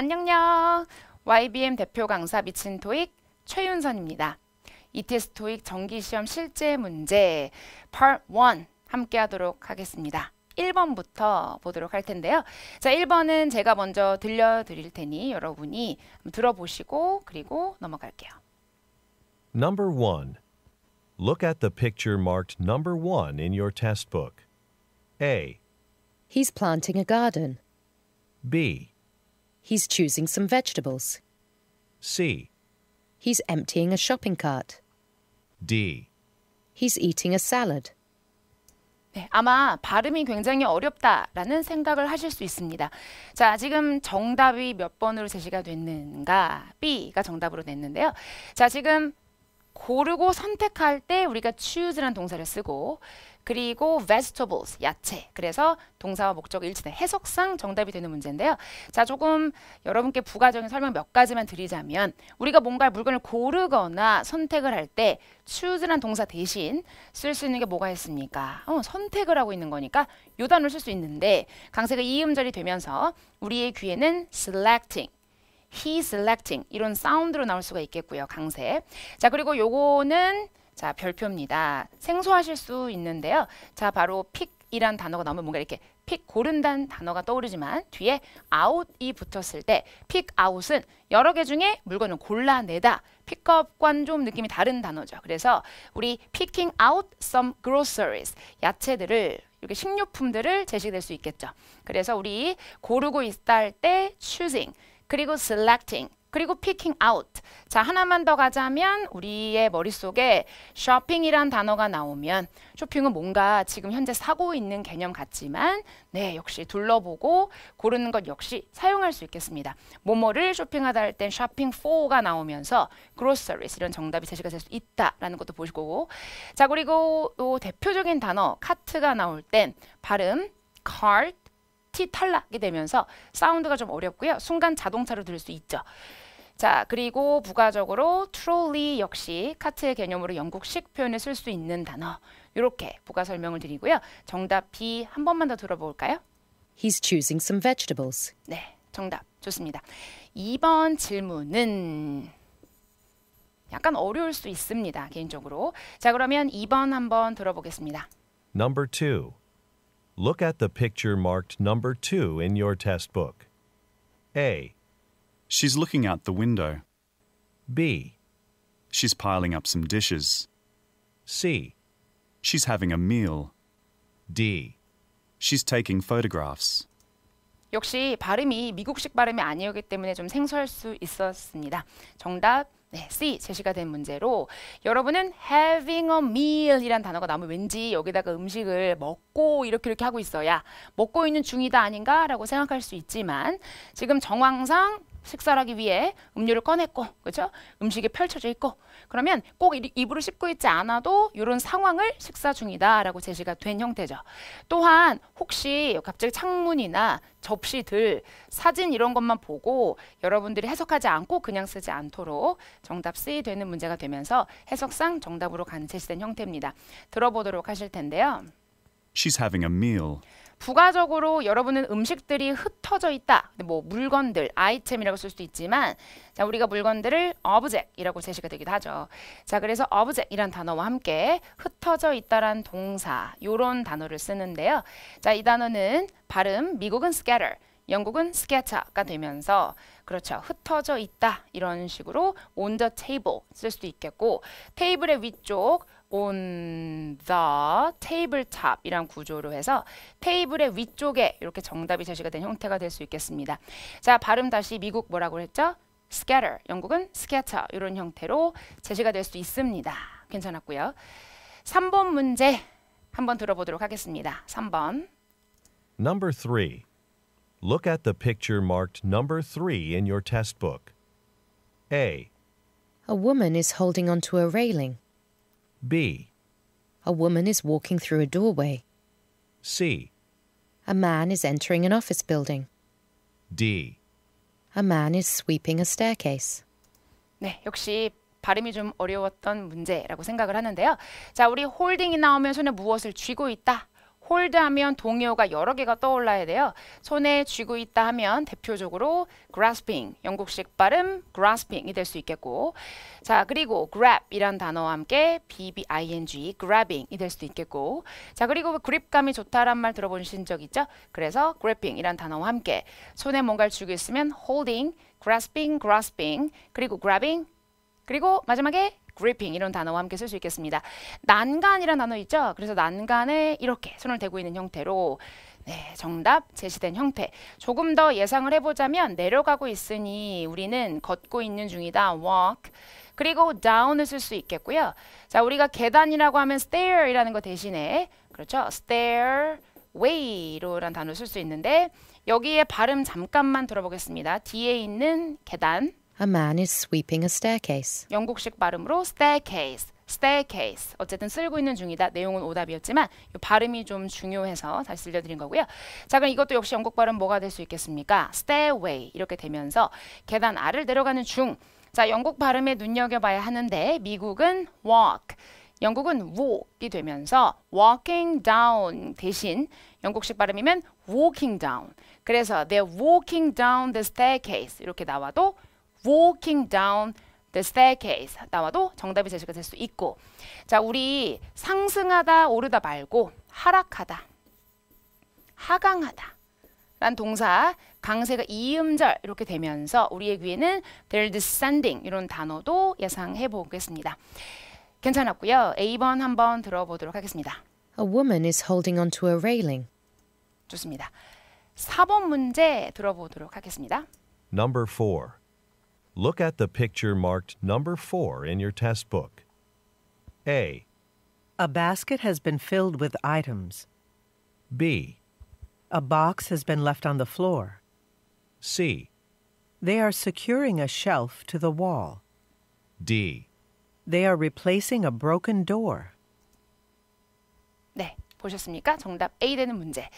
안녕요. YBM 대표 강사 미친 토익 최윤선입니다. ETS 토익 정기시험 실제 문제 Part 1 함께 하도록 하겠습니다. 1번부터 보도록 할 텐데요. 자, 1번은 제가 먼저 들려드릴 테니 여러분이 들어보시고 그리고 넘어갈게요. Number 1. Look at the picture marked number 1 in your test book. A. He's planting a garden. B. He's choosing some vegetables. C. He's emptying a shopping cart. D. He's eating a salad. 네, 아마 발음이 굉장히 어렵다라는 생각을 하실 수 있습니다. 자, 지금 정답이 몇 번으로 제시가 됐는가? B가 정답으로 됐는데요. 자, 지금 고르고 선택할 때 우리가 choose라는 동사를 쓰고 그리고 vegetables, 야채. 그래서 동사와 목적 일치된 해석상 정답이 되는 문제인데요. 자, 조금 여러분께 부가적인 설명 몇 가지만 드리자면 우리가 뭔가 물건을 고르거나 선택을 할 때 choose란 동사 대신 쓸 수 있는 게 뭐가 있습니까? 어, 선택을 하고 있는 거니까 요 단어를 쓸 수 있는데 강세가 이음절이 되면서 우리의 귀에는 selecting, he selecting 이런 사운드로 나올 수가 있겠고요. 강세. 자 그리고 요거는 자 별표입니다. 생소하실 수 있는데요. 자 바로 픽이란 단어가 나오면 뭔가 이렇게 픽 고른다는 단어가 떠오르지만 뒤에 o u t 이 붙었을 때픽 u t 은 여러 개 중에 물건을 골라내다 픽업과는 좀 느낌이 다른 단어죠. 그래서 우리 picking out some groceries 야채들을 이렇게 식료품들을 제시될 수 있겠죠. 그래서 우리 고르고 있다 할 때 choosing 그리고 selecting, 그리고 picking out. 자, 하나만 더 가자면 우리의 머릿속에 shopping이란 단어가 나오면 쇼핑은 뭔가 지금 현재 사고 있는 개념 같지만 네, 역시 둘러보고 고르는 것 역시 사용할 수 있겠습니다. 뭐뭐를 쇼핑하다 할 땐 shopping for가 나오면서 groceries 이런 정답이 제시가 될 수 있다라는 것도 보실 고 자, 그리고 또 대표적인 단어 카트가 나올 땐 발음 cart PT 탈락이 되면서 사운드가 좀 어렵고요. 순간 자동차로 들을 수 있죠. 자 그리고 부가적으로 트롤리 역시 카트의 개념으로 영국식 표현에 쓸수 있는 단어 이렇게 부가 설명을 드리고요. 정답 B 한 번만 더 들어볼까요? He's choosing some vegetables. 네, 정답 좋습니다. 2번 질문은 약간 어려울 수 있습니다. 개인적으로. 자 그러면 2번 한번 들어보겠습니다. Number 2. Look at the picture marked number 2 in your test book. A. She's looking out the window. B. She's piling up some dishes. C. She's having a meal. D. She's taking photographs. 역시 발음이 미국식 발음이 아니었기 때문에 좀 생소할 수 있었습니다. 정답 네, C 제시가 된 문제로 여러분은 having a meal 이란 단어가 나면 왠지 여기다가 음식을 먹고 이렇게 이렇게 하고 있어야 먹고 있는 중이다 아닌가 라고 생각할 수 있지만 지금 정황상 식사를 하기 위해 음료를 꺼냈고 그렇죠? 음식이 펼쳐져 있고 그러면 꼭 입으로 씹고 있지 않아도 이런 상황을 식사 중이다라고 제시가 된 형태죠. 또한 혹시 갑자기 창문이나 접시들 사진 이런 것만 보고 여러분들이 해석하지 않고 그냥 쓰지 않도록 정답 이 되는 문제가 되면서 해석상 정답으로 간 제시된 형태입니다. 들어보도록 하실 텐데요. She's having a meal. 부가적으로 여러분은 음식들이 흩어져 있다. 뭐 물건들, 아이템이라고 쓸 수도 있지만 자, 우리가 물건들을 object이라고 제시가 되기도 하죠. 자, 그래서 object이란 단어와 함께 흩어져 있다란 동사, 요런 단어를 쓰는데요. 자, 이 단어는 발음 미국은 scatter, 영국은 스케차가 되면서 그렇죠. 흩어져 있다. 이런 식으로 on the table 쓸 수도 있겠고 테이블의 위쪽 on the tabletop 이란 구조로 해서 테이블의 위쪽에 이렇게 정답이 제시가 된 형태가 될 수 있겠습니다. 자, 발음 다시 미국 뭐라고 했죠? scatter, 영국은 scatter 이런 형태로 제시가 될 수 있습니다. 괜찮았고요. 3번 문제 한번 들어보도록 하겠습니다. 3번 Number 3 Look at the picture marked number 3 in your test book. A. A woman is holding onto a railing. B. A woman is walking through a doorway. C. A man is entering an office building. D. A man is sweeping a staircase. 네, 역시 발음이 좀 어려웠던 문제라고 생각을 하는데요. 자, 우리 홀딩이 나오면 손에 무엇을 쥐고 있다 홀드 하면 동요가 여러 개가 떠올라야 돼요. 손에 쥐고 있다 하면 대표적으로 grasping, 영국식 발음 grasping이 될 수 있겠고 자 그리고 grab이란 단어와 함께 bbing, grabbing이 될 수도 있겠고 자 그리고 그립감이 좋다란 말 들어보신 적 있죠? 그래서 grabbing이란 단어와 함께 손에 뭔가를 쥐고 있으면 holding, grasping, grasping 그리고 grabbing 그리고 마지막에 gripping 이런 단어와 함께 쓸 수 있겠습니다. 난간이라는 단어 있죠? 그래서 난간에 이렇게 손을 대고 있는 형태로 네, 정답 제시된 형태. 조금 더 예상을 해보자면 내려가고 있으니 우리는 걷고 있는 중이다. walk. 그리고 down을 쓸 수 있겠고요. 자, 우리가 계단이라고 하면 s t a i r 이라는거 대신에 그렇죠? stairway로란 단어 쓸 수 있는데 여기에 발음 잠깐만 들어보겠습니다. 뒤에 있는 계단. A man is sweeping a staircase. 영국식 발음으로 staircase. staircase. 어쨌든 쓸고 있는 중이다. 내용은 오답이었지만 발음이 좀 중요해서 다시 들려드린 거고요. 자 그럼 이것도 역시 영국 발음 뭐가 될 수 있겠습니까? stairway 이렇게 되면서 계단 아를 내려가는 중. 자 영국 발음에 눈여겨봐야 하는데 미국은 walk. 영국은 walk이 되면서 walking down 대신 영국식 발음이면 walking down. 그래서 they're walking down the staircase 이렇게 나와도 walking down the staircase 나와도 정답이 제시가 될 수 있고 자 우리 상승하다 오르다 말고 하락하다 하강하다 란 동사 강세가 이음절 이렇게 되면서 우리의 귀에는 they're descending 이런 단어도 예상해 보겠습니다. 괜찮았고요. A번 한번 들어보도록 하겠습니다. A woman is holding onto a railing. 좋습니다. 4번 문제 들어보도록 하겠습니다. Number 4. Look at the picture marked number 4 in your test book. A. A basket has been filled with items. B. A box has been left on the floor. C. They are securing a shelf to the wall. D. They are replacing a broken door. 네, 보셨습니까? 정답 A 되는 문제.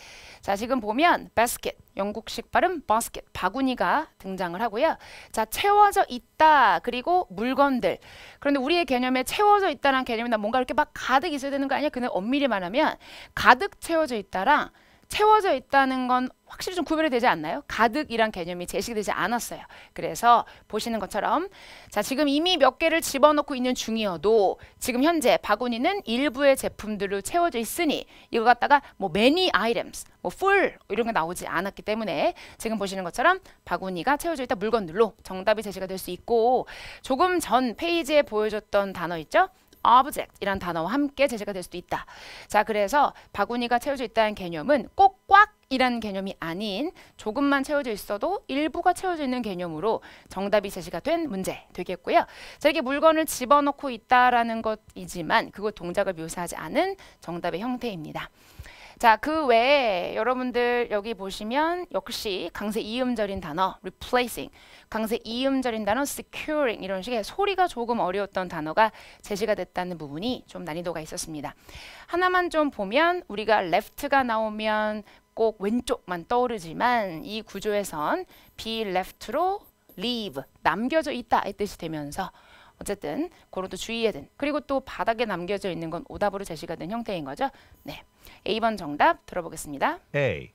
자, 지금 보면 basket, 영국식 발음 basket, 바구니가 등장을 하고요. 자, 채워져 있다. 그리고 물건들. 그런데 우리의 개념에 채워져 있다란 개념이 나 뭔가 이렇게 막 가득 있어야 되는 거 아니야? 근데 엄밀히 말하면 가득 채워져 있다랑 채워져 있다는 건 확실히 좀 구별이 되지 않나요? 가득이란 개념이 제시되지 않았어요. 그래서 보시는 것처럼 자 지금 이미 몇 개를 집어넣고 있는 중이어도 지금 현재 바구니는 일부의 제품들로 채워져 있으니 이거 갖다가 뭐 many items, 뭐 full 이런 게 나오지 않았기 때문에 지금 보시는 것처럼 바구니가 채워져 있다 물건들로 정답이 제시가 될 수 있고 조금 전 페이지에 보여줬던 단어 있죠? object이란 단어와 함께 제시가 될 수도 있다. 자, 그래서 바구니가 채워져 있다는 개념은 꼭 꽉이라는 개념이 아닌 조금만 채워져 있어도 일부가 채워져 있는 개념으로 정답이 제시가 된 문제 되겠고요. 자, 이게 물건을 집어넣고 있다라는 것이지만 그것 동작을 묘사하지 않은 정답의 형태입니다. 자, 그 외에 여러분들 여기 보시면 역시 강세 이음절인 단어 replacing, 강세 이음절인 단어 securing 이런 식의 소리가 조금 어려웠던 단어가 제시가 됐다는 부분이 좀 난이도가 있었습니다. 하나만 좀 보면 우리가 left가 나오면 꼭 왼쪽만 떠오르지만 이 구조에선 be left로 leave, 남겨져 있다 이 뜻이 되면서 어쨌든 그런 또 주의해야 된. 그리고 또 바닥에 남겨져 있는 건 오답으로 제시가 된 형태인 거죠. 네. A번 정답 들어보겠습니다. A.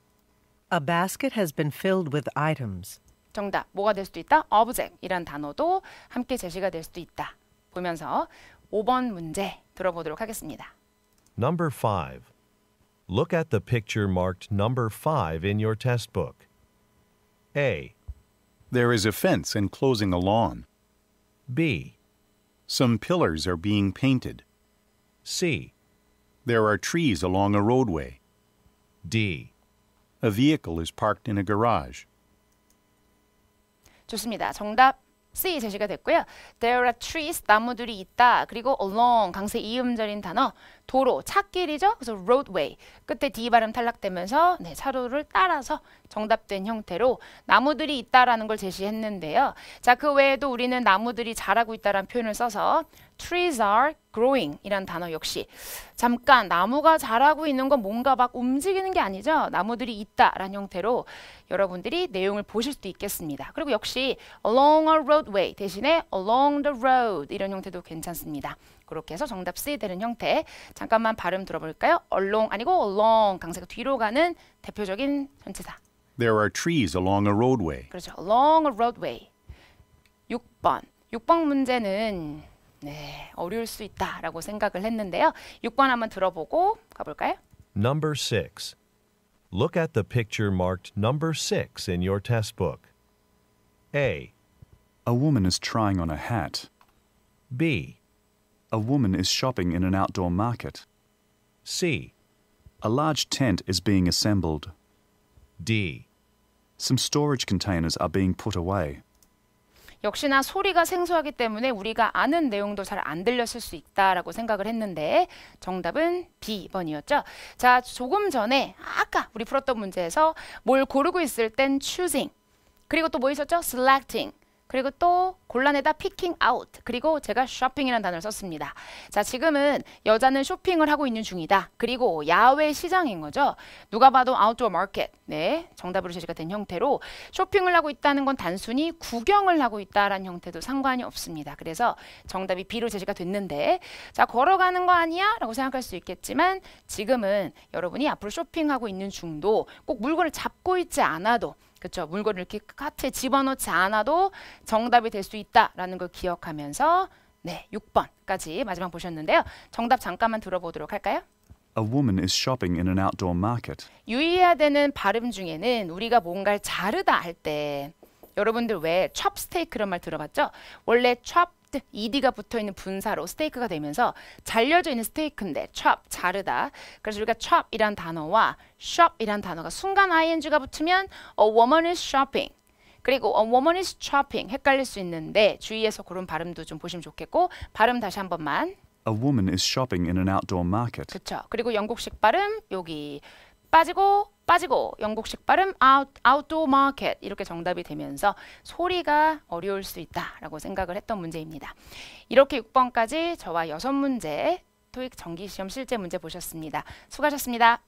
A basket has been filled with items. 정답. 뭐가 될 수도 있다? object이란 단어도 함께 제시가 될 수도 있다. 보면서 5번 문제 들어보도록 하겠습니다. Number 5. Look at the picture marked number 5 in your test book. A. There is a fence enclosing a lawn. B. Some pillars are being painted. C. There are trees along a roadway. D. A vehicle is parked in a garage. 좋습니다. 정답 C 제시가 됐고요. There are trees, 나무들이 있다. 그리고 along, 강세 이음절인 단어. 도로, 차길이죠. 그래서 roadway. 끝에 D 발음 탈락되면서 네, 차로를 따라서 정답된 형태로 나무들이 있다라는 걸 제시했는데요. 자, 그 외에도 우리는 나무들이 자라고 있다라는 표현을 써서 trees are growing 이란 단어 역시 잠깐 나무가 자라고 있는 건 뭔가 막 움직이는 게 아니죠. 나무들이 있다라는 형태로 여러분들이 내용을 보실 수도 있겠습니다. 그리고 역시 along a roadway 대신에 along the road 이런 형태도 괜찮습니다. 그렇게 해서 정답 C 되는 형태. 잠깐만 발음 들어볼까요? along 아니고 along 강세가 뒤로 가는 대표적인 전치사. There are trees along a roadway. 그렇죠. along a roadway. 6번. 6번 문제는 네, 어려울 수 있다라고 생각을 했는데요. 6번 한번 들어보고 가볼까요? Number 6. Look at the picture marked number 6 in your test book. A. A woman is trying on a hat. B. A woman is shopping in an outdoor market. C. A large tent is being assembled. D. Some storage containers are being put away. 역시나 소리가 생소하기 때문에 우리가 아는 내용도 잘 안 들렸을 수 있다라고 생각을 했는데 정답은 B번이었죠. 자, 조금 전에 아까 우리 풀었던 문제에서 뭘 고르고 있을 땐 choosing 그리고 또 뭐 있었죠? selecting 그리고 또골라내다 picking out 그리고 제가 shopping이라는 단어를 썼습니다. 자 지금은 여자는 쇼핑을 하고 있는 중이다. 그리고 야외 시장인 거죠. 누가 봐도 outdoor market 네 정답으로 제시가 된 형태로 쇼핑을 하고 있다는 건 단순히 구경을 하고 있다라는 형태도 상관이 없습니다. 그래서 정답이 B로 제시가 됐는데 자 걸어가는 거 아니야? 라고 생각할 수 있겠지만 지금은 여러분이 앞으로 쇼핑하고 있는 중도 꼭 물건을 잡고 있지 않아도 그렇 물건을 이렇게 카트에 집어넣지 않아도 정답이 될 수 있다라는 걸 기억하면서 네, 6번까지 마지막 보셨는데요. 정답 잠깐만 들어보도록 할까요? A woman is shopping in an outdoor market. 유의해야 되는 발음 중에는 우리가 뭔가를 자르다 할 때 여러분들 왜 첩스테이크란 말 들어봤죠? 원래 첩 roast, ed가 붙어있는 분사로 스테이크가 되면서 잘려져 있는 스테이크인데 chop, 자르다. 그래서 우리가 chop이란 단어와 shop이란 단어가 순간 ing가 붙으면 a woman is shopping. 그리고 a woman is shopping 헷갈릴 수 있는데 주의해서 그런 발음도 좀 보시면 좋겠고 발음 다시 한 번만 A woman is shopping in an outdoor market. 그렇죠. 그리고 영국식 발음 여기 빠지고 빠지고 영국식 발음 아웃, 아웃도어 마켓 이렇게 정답이 되면서 소리가 어려울 수 있다라고 생각을 했던 문제입니다. 이렇게 6번까지 저와 6문제 토익 정기시험 실제 문제 보셨습니다. 수고하셨습니다.